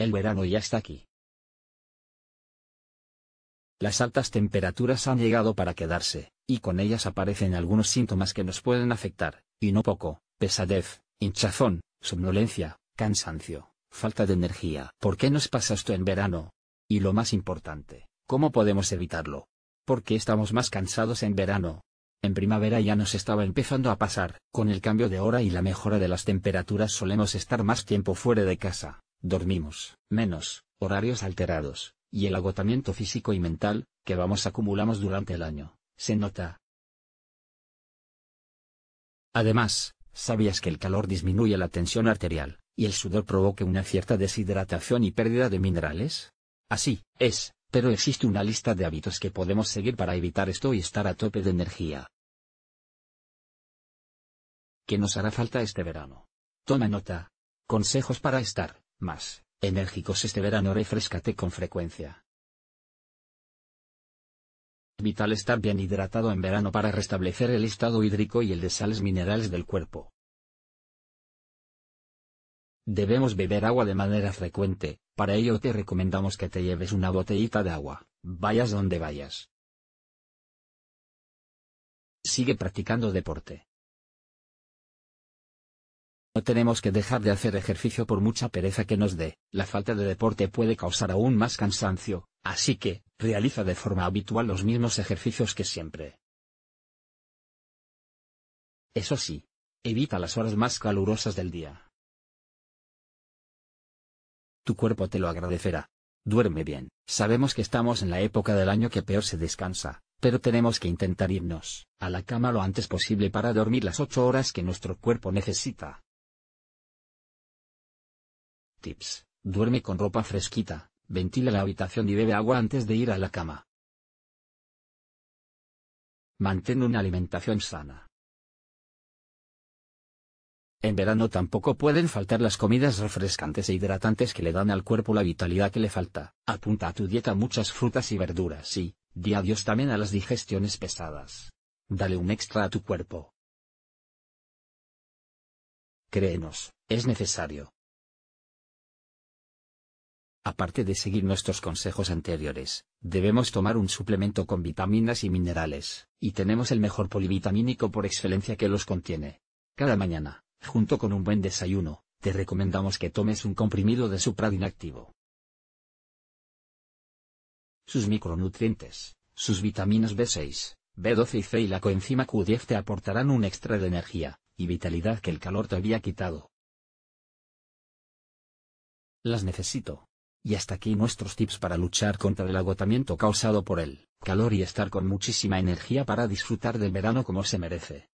El verano ya está aquí. Las altas temperaturas han llegado para quedarse, y con ellas aparecen algunos síntomas que nos pueden afectar, y no poco, pesadez, hinchazón, somnolencia, cansancio, falta de energía. ¿Por qué nos pasa esto en verano? Y lo más importante, ¿cómo podemos evitarlo? ¿Por qué estamos más cansados en verano? En primavera ya nos estaba empezando a pasar, con el cambio de hora y la mejora de las temperaturas solemos estar más tiempo fuera de casa, dormimos menos, horarios alterados, y el agotamiento físico y mental, que vamos acumulamos durante el año, se nota. Además, ¿sabías que el calor disminuye la tensión arterial, y el sudor provoca una cierta deshidratación y pérdida de minerales? Así es, pero existe una lista de hábitos que podemos seguir para evitar esto y estar a tope de energía. ¿Qué nos hará falta este verano? Toma nota. Consejos para estar más enérgicos este verano refrescate con frecuencia. Vital estar bien hidratado en verano para restablecer el estado hídrico y el de sales minerales del cuerpo. Debemos beber agua de manera frecuente, para ello te recomendamos que te lleves una botellita de agua, vayas donde vayas. Sigue practicando deporte tenemos que dejar de hacer ejercicio por mucha pereza que nos dé. La falta de deporte puede causar aún más cansancio, así que, realiza de forma habitual los mismos ejercicios que siempre. Eso sí, evita las horas más calurosas del día. Tu cuerpo te lo agradecerá. Duerme bien. Sabemos que estamos en la época del año que peor se descansa, pero tenemos que intentar irnos a la cama lo antes posible para dormir las ocho horas que nuestro cuerpo necesita. Tips. Duerme con ropa fresquita, ventila la habitación y bebe agua antes de ir a la cama. Mantén una alimentación sana. En verano tampoco pueden faltar las comidas refrescantes e hidratantes que le dan al cuerpo la vitalidad que le falta. Apunta a tu dieta muchas frutas y verduras y, di adiós también a las digestiones pesadas. Dale un extra a tu cuerpo. Créenos, es necesario. Aparte de seguir nuestros consejos anteriores, debemos tomar un suplemento con vitaminas y minerales, y tenemos el mejor polivitamínico por excelencia que los contiene. Cada mañana, junto con un buen desayuno, te recomendamos que tomes un comprimido de supradin inactivo. Sus micronutrientes, sus vitaminas B6, B12 y C y la coenzima Q10 te aportarán un extra de energía y vitalidad que el calor te había quitado. Las necesito. Y hasta aquí nuestros tips para luchar contra el agotamiento causado por el calor y estar con muchísima energía para disfrutar del verano como se merece.